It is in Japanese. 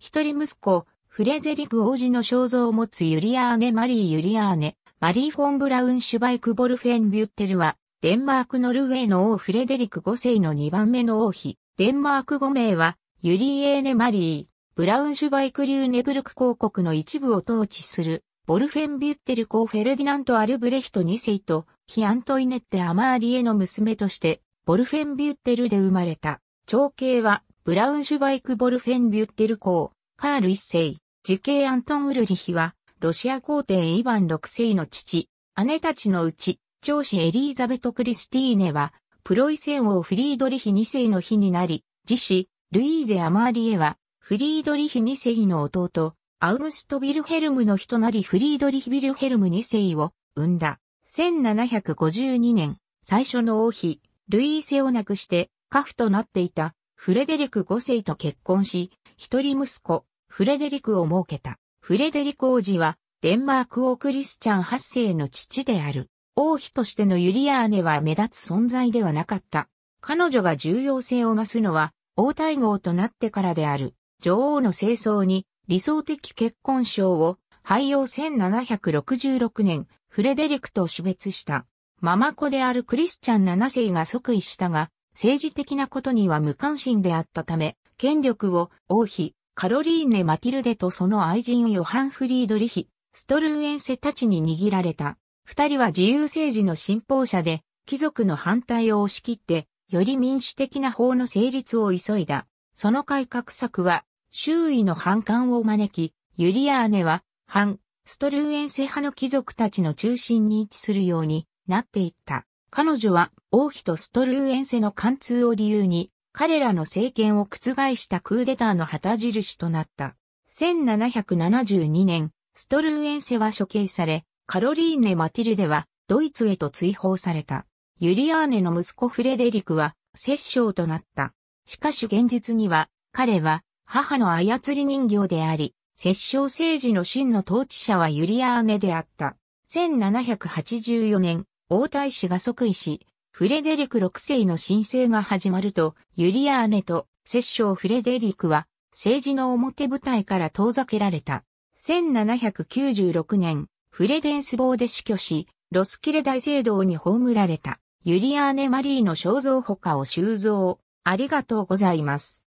一人息子、フレゼリク王子の肖像を持つユリアーネ・マリー・ユリアーネ、マリー・フォン・ブラウン・シュバイク・ボルフェン・ビュッテルは、デンマーク・ノルウェーの王フレデリク5世の2番目の王妃、デンマーク5名は、ユリエーネ・マリー、ブラウン・シュバイク・リューネブルク公国の一部を統治する、ボルフェン・ビュッテル公フェルディナント・アルブレヒト2世と、ヒアントイネッテ・アマーリエの娘として、ボルフェン・ビュッテルで生まれた。長兄は、ブラウンシュバイク・ボルフェン・ビュッテル公、カール一世、時系アントン・ウルリヒは、ロシア皇帝イヴァン六世の父、姉たちのうち、長子エリーザベト・クリスティーネは、プロイセン王フリードリヒ二世の日になり、次子、ルイーゼ・アマーリエは、フリードリヒ二世の弟、アウグスト・ビルヘルムの人なりフリードリヒ・ビルヘルム二世を生んだ。1752年、最初の王妃、ルイーセを亡くして、家父となっていたフレデリク5世と結婚し、一人息子、フレデリクを設けた。フレデリク王子は、デンマーク王クリスチャン8世の父である。王妃としてのユリアーネは目立つ存在ではなかった。彼女が重要性を増すのは、王太后となってからである。女王の清掃に、理想的結婚賞を、廃用1766年、フレデリクと死別した。ママ子であるクリスチャン7世が即位したが、政治的なことには無関心であったため、権力を王妃、カロリーネ・マティルデとその愛人ヨハン・フリードリヒ、ストルーエンセたちに握られた。二人は自由政治の信奉者で、貴族の反対を押し切って、より民主的な法の成立を急いだ。その改革策は、周囲の反感を招き、ユリアーネは、反、ストルーエンセ派の貴族たちの中心に位置するようになっていった。彼女は王妃とストルーエンセの貫通を理由に、彼らの政権を覆したクーデターの旗印となった。1772年、ストルーエンセは処刑され、カロリーネ・マティルデはドイツへと追放された。ユリアーネの息子フレデリクは摂政となった。しかし現実には、彼は母の操り人形であり、摂政政治の真の統治者はユリアーネであった。1784年、王太子が即位し、フレデリク6世の申請が始まると、ユリア姉と摂政フレデリクは、政治の表舞台から遠ざけられた。1796年、フレデンス坊で死去し、ロスキレ大聖堂に葬られた、ユリアーネ・マリーの肖像かを収蔵。ありがとうございます。